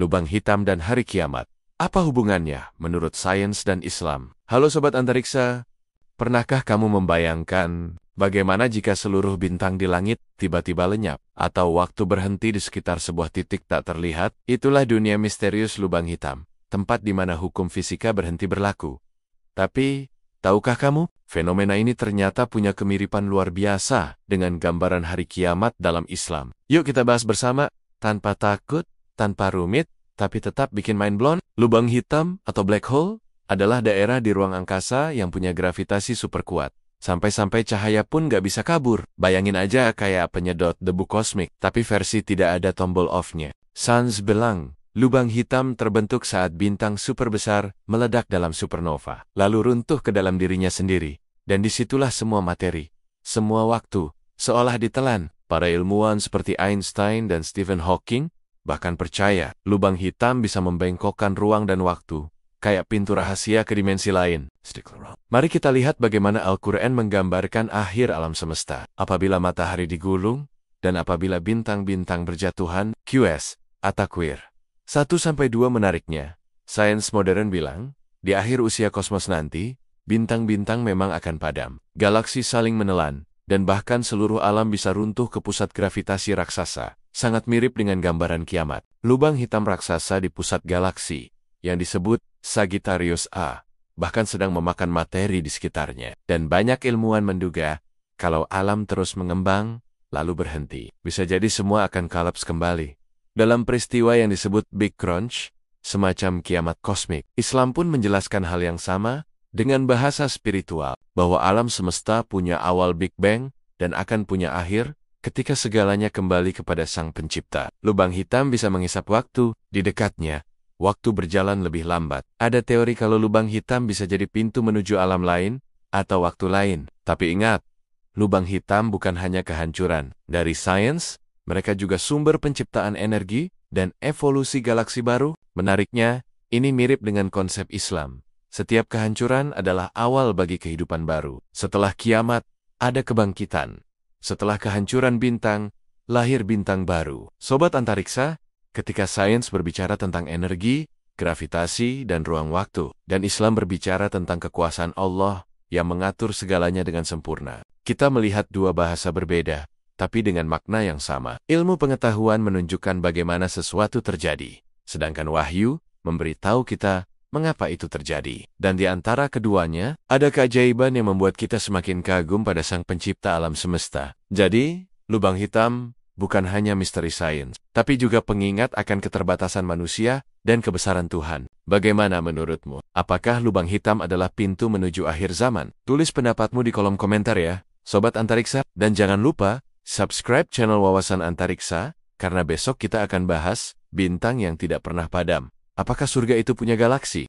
lubang hitam dan hari kiamat. Apa hubungannya menurut sains dan Islam? Halo Sobat Antariksa, pernahkah kamu membayangkan bagaimana jika seluruh bintang di langit tiba-tiba lenyap atau waktu berhenti di sekitar sebuah titik tak terlihat? Itulah dunia misterius lubang hitam, tempat di mana hukum fisika berhenti berlaku. Tapi, tahukah kamu, fenomena ini ternyata punya kemiripan luar biasa dengan gambaran hari kiamat dalam Islam. Yuk kita bahas bersama, tanpa takut, tanpa rumit, tapi tetap bikin mind blown. Lubang hitam atau black hole adalah daerah di ruang angkasa yang punya gravitasi super kuat. Sampai-sampai cahaya pun gak bisa kabur. Bayangin aja kayak penyedot debu kosmik, tapi versi tidak ada tombol off-nya. Sans Belang, lubang hitam terbentuk saat bintang super besar meledak dalam supernova, lalu runtuh ke dalam dirinya sendiri. Dan disitulah semua materi, semua waktu, seolah ditelan. Para ilmuwan seperti Einstein dan Stephen Hawking bahkan percaya lubang hitam bisa membengkokkan ruang dan waktu, kayak pintu rahasia ke dimensi lain. Mari kita lihat bagaimana Al-Quran menggambarkan akhir alam semesta. Apabila matahari digulung, dan apabila bintang-bintang berjatuhan, QS, Atakwir. 1-2 menariknya, sains modern bilang, di akhir usia kosmos nanti, bintang-bintang memang akan padam. Galaksi saling menelan, dan bahkan seluruh alam bisa runtuh ke pusat gravitasi raksasa sangat mirip dengan gambaran kiamat. Lubang hitam raksasa di pusat galaksi, yang disebut Sagittarius A, bahkan sedang memakan materi di sekitarnya. Dan banyak ilmuwan menduga, kalau alam terus mengembang, lalu berhenti. Bisa jadi semua akan kalaps kembali. Dalam peristiwa yang disebut Big Crunch, semacam kiamat kosmik. Islam pun menjelaskan hal yang sama dengan bahasa spiritual, bahwa alam semesta punya awal Big Bang dan akan punya akhir Ketika segalanya kembali kepada Sang Pencipta, lubang hitam bisa mengisap waktu di dekatnya. Waktu berjalan lebih lambat. Ada teori kalau lubang hitam bisa jadi pintu menuju alam lain atau waktu lain. Tapi ingat, lubang hitam bukan hanya kehancuran. Dari sains, mereka juga sumber penciptaan energi dan evolusi galaksi baru. Menariknya, ini mirip dengan konsep Islam. Setiap kehancuran adalah awal bagi kehidupan baru. Setelah kiamat, ada kebangkitan. Setelah kehancuran bintang, lahir bintang baru. Sobat antariksa, ketika sains berbicara tentang energi, gravitasi, dan ruang waktu, dan Islam berbicara tentang kekuasaan Allah yang mengatur segalanya dengan sempurna, kita melihat dua bahasa berbeda, tapi dengan makna yang sama. Ilmu pengetahuan menunjukkan bagaimana sesuatu terjadi, sedangkan wahyu memberitahu kita mengapa itu terjadi. Dan di antara keduanya, ada keajaiban yang membuat kita semakin kagum pada sang pencipta alam semesta. Jadi, lubang hitam bukan hanya misteri sains, tapi juga pengingat akan keterbatasan manusia dan kebesaran Tuhan. Bagaimana menurutmu? Apakah lubang hitam adalah pintu menuju akhir zaman? Tulis pendapatmu di kolom komentar ya, Sobat Antariksa. Dan jangan lupa, subscribe channel Wawasan Antariksa, karena besok kita akan bahas bintang yang tidak pernah padam. Apakah surga itu punya galaksi?